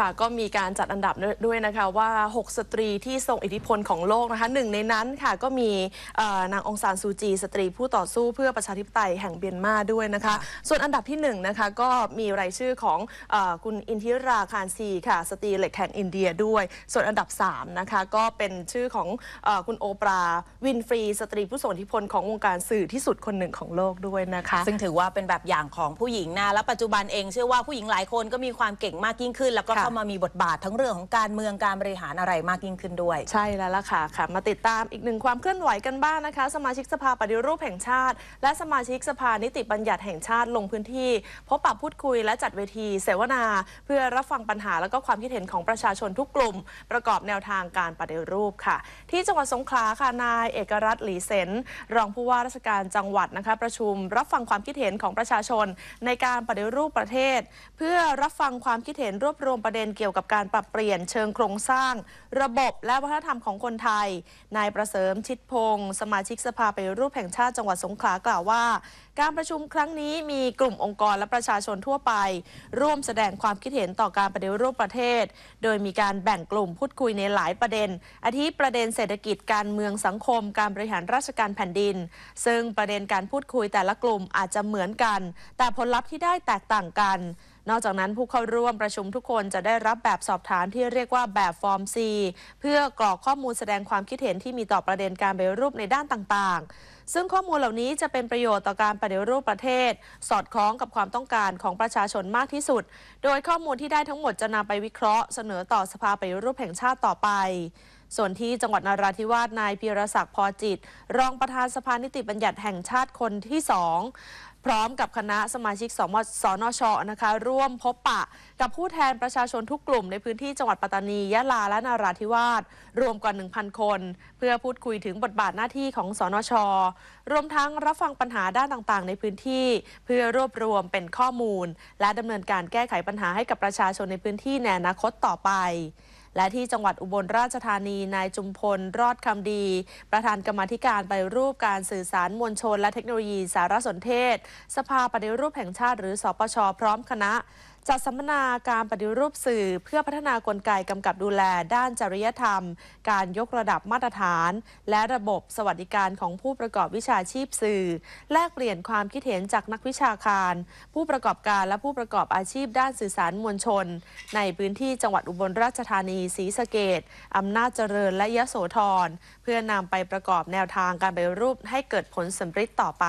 ค่ะก็มีการจัดอันดับด้วยนะคะ ว่า 6 สตรีที่ทรงอิทธิพลของโลกนะคะหนึ่งในนั้นค่ะก็มีนางองซานซูจี สตรีผู้ต่อสู้เพื่อประชาธิปไตยแห่งเบียนมาด้วยนะคะส่วนอันดับที่1นนะคะก็มีรายชื่อของอคุณอินทิราคารซีค่ะสตรีเหล็กแห่งอินเดียด้วย ส่วนอันดับ3นะคะก็เป็นชื่อของอคุณโอปราวินฟรี สตรีผู้ทรงอิทธิพลของวงการสื่อที่สุดคนหนึ่งของโลกด้วยนะคะซึ่งถือว่าเป็นแบบอย่างของผู้หญิงนะและปัจจุบันเองเชื่อว่าผู้หญิงหลายคนก็มีความเก่งมากยิ่งขึ้นแล้วก็เข้ามามีบทบาททั้งเรื่องของการเมืองการบริหารอะไรมากยิ่งขึ้นด้วย ใช่แล้วล่ะค่ะค่ะมาติดตามอีกหนึ่งความเคลื่อนไหวกันบ้างนะคะสมาชิกสภาปฏิรูปแห่งชาติ และสมาชิกสภา นิติบัญญัติแห่งชาติลงพื้นที่ พบปะพูดคุยและจัดเวที เสวนา เพื่อรับฟังปัญหาและก็ความคิดเห็นของประชาชนทุกกลุ่ม ประกอบแนวทางการปฏิรูปค่ะ ที่จังหวัดสงขลาค่ะนาย เอกรัตน์หลีเซนรองผู้ว่าราชการจังหวัดนะคะประชุมรับฟังความคิดเห็นของประชาชน ในการปฏิรูปประเทศ เพื่อรับฟังความคิดเห็นรวบรวมประประเด็นเกี่ยวกับการปรับเปลี่ยนเชิงโครงสร้างระบบและวัฒนธรรมของคนไทย นายประเสริมชิดพงศ์สมาชิกสภาไปรูปแห่งชาติจังหวัดสงขลากล่าวว่า การประชุมครั้งนี้มีกลุ่มองค์กรและประชาชนทั่วไป ร่วมแสดงความคิดเห็นต่อการปฏิรูปประเทศ โดยมีการแบ่งกลุ่มพูดคุยในหลายประเด็นอาทิประเด็นเศรษฐกิจการเมืองสังคม การบริหารราชการแผ่นดิน ซึ่งประเด็นการพูดคุยแต่ละกลุ่มอาจจะเหมือนกัน แต่ผลลัพธ์ที่ได้แตกต่างกันนอกจากนั้นผู้เข้าร่วมประชุมทุกคนจะได้รับแบบสอบถามที่เรียกว่าแบบฟอร์ม C เพื่อกรอกข้อมูลแสดงความคิดเห็นที่มีต่อประเด็นการไปรูปในด้านต่างๆซึ่งข้อมูลเหล่านี้จะเป็นประโยชน์ต่อการปฏิรูปประเทศ สอดคล้องกับความต้องการของประชาชนมากที่สุด โดยข้อมูลที่ได้ทั้งหมดจะนำไปวิเคราะห์เสนอต่อสภาปฏิรูปแห่งชาติต่อไป ส่วนที่จังหวัดนาราธิวาส นายพีรศักดิ์พอจิต รองประธานสภานิติบัญญัติแห่งชาติคนที่สองพร้อมกับคณะสมาชิกสมสนชนะคะร่วมพบปะ กับผู้แทนประชาชนทุกกลุ่ม ในพื้นที่จังหวัดปัตตานียะลาและนาราธิวาสรวมกว่า 1,000 คน เพื่อพูดคุยถึงบทบาทหน้าที่ของสนชรวมทั้งรับฟังปัญหาด้านต่างๆ ในพื้นที่ เพื่อรวบรวมเป็นข้อมูล และดำเนินการแก้ไขปัญหาให้กับประชาชนในพื้นที่ในอนาคตต่อไป และที่จังหวัดอุบลราชธานีนายจุมพลรอดคำดี ประธานกรรมธิการไปรูปการสื่อสารมวลชน และเทคโนโลยีสารสนเทศ สภาปฏิรูปแห่งชาติหรือสปชพร้อมคณะจัดสัมมนาการปฏิรูปสื่อเพื่อพัฒนากลไกกำกับดูแล ด้านจริยธรรม การยกระดับมาตรฐาน และระบบสวัสดิการของผู้ประกอบวิชาชีพสื่อ แลกเปลี่ยนความคิดเห็นจากนักวิชาการ ผู้ประกอบการและผู้ประกอบอาชีพด้านสื่อสารมวลชน ในพื้นที่จังหวัดอุบลราชธานีศรีสะเกดอำนาจเจริญและยะโสธร เพื่อนำไปประกอบแนวทางการปฏิรูปให้เกิดผลสำเร็จต่อไป